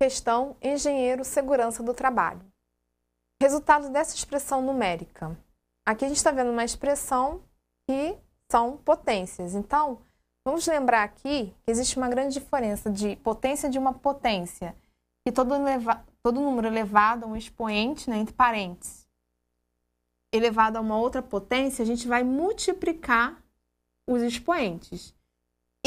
Questão Engenheiro Segurança do Trabalho. Resultado dessa expressão numérica. Aqui a gente está vendo uma expressão que são potências. Então, vamos lembrar aqui que existe uma grande diferença de potência de uma potência, que todo, eleva, todo número elevado a um expoente, né, entre parênteses, elevado a uma outra potência, a gente vai multiplicar os expoentes.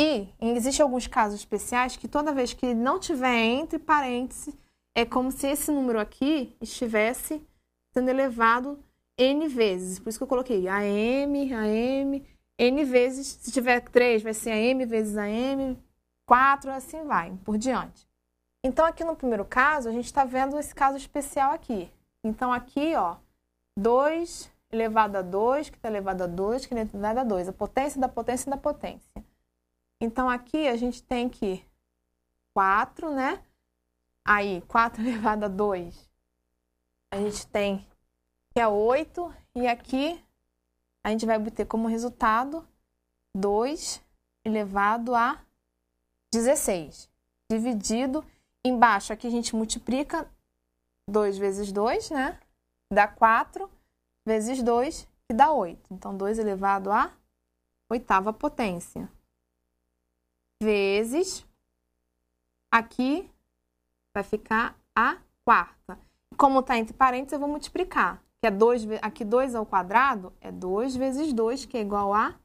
E existem alguns casos especiais que toda vez que não tiver entre parênteses, é como se esse número aqui estivesse sendo elevado N vezes. Por isso que eu coloquei AM, AM, N vezes. Se tiver 3, vai ser AM vezes AM, 4, assim vai, por diante. Então, aqui no primeiro caso, a gente está vendo esse caso especial aqui. Então, aqui, ó, 2 elevado a 2, que está elevado a 2, que está elevado é a 2. A potência da potência da potência. Então, aqui a gente tem que 4, né? Aí, 4 elevado a 2, a gente tem que é 8, e aqui a gente vai obter como resultado 2 elevado a 16, dividido embaixo. Aqui a gente multiplica 2 vezes 2, né? Dá 4 vezes 2, que dá 8. Então, 2 elevado a oitava potência vezes, aqui vai ficar a quarta. Como está entre parênteses, eu vou multiplicar. Que é dois, aqui 2 ao quadrado é 2 vezes 2, que é igual a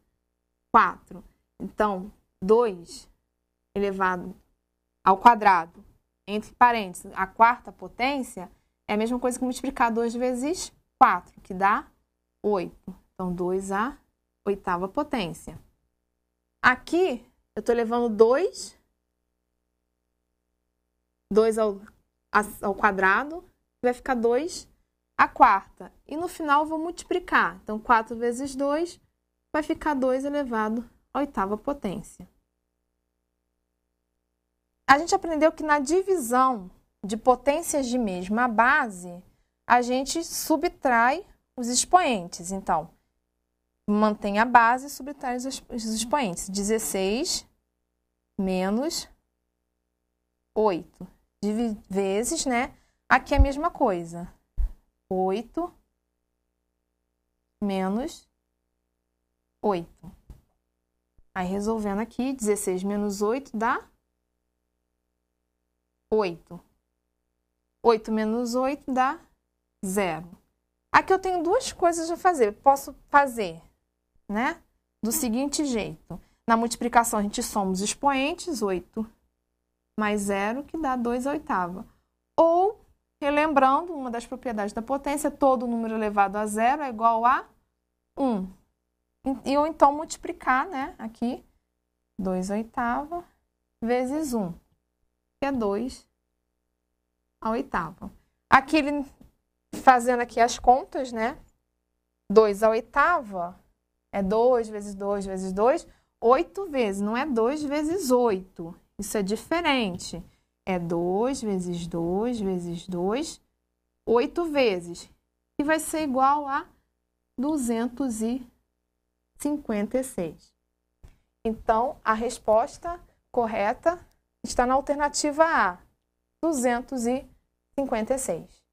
4. Então, 2 elevado ao quadrado, entre parênteses, a quarta potência, é a mesma coisa que multiplicar 2 vezes 4, que dá 8. Então, 2 à oitava potência. Aqui, eu estou levando 2, 2 ao, ao quadrado, vai ficar 2 à quarta. E no final eu vou multiplicar. Então, 4 vezes 2 vai ficar 2 elevado à oitava potência. A gente aprendeu que na divisão de potências de mesma base, a gente subtrai os expoentes. Então, mantém a base e subtrai os, expoentes. 16 menos 8 vezes, né? Aqui é a mesma coisa. 8 menos 8. Aí, resolvendo aqui, 16 menos 8 dá 8. 8 menos 8 dá 0. Aqui eu tenho duas coisas a fazer. Posso fazer né? Do seguinte jeito. Na multiplicação, a gente soma os expoentes, 8 mais 0, que dá 2 oitava. Ou, relembrando, uma das propriedades da potência, todo número elevado a zero é igual a 1. E ou então multiplicar, né? Aqui, 2 oitava vezes 1, que é 2 a oitava. Aqui, fazendo aqui as contas, né? 2 a oitava é 2 vezes 2 vezes 2, 8 vezes, não é 2 vezes 8. Isso é diferente. É 2 vezes 2 vezes 2, 8 vezes. E vai ser igual a 256. Então, a resposta correta está na alternativa A, 256.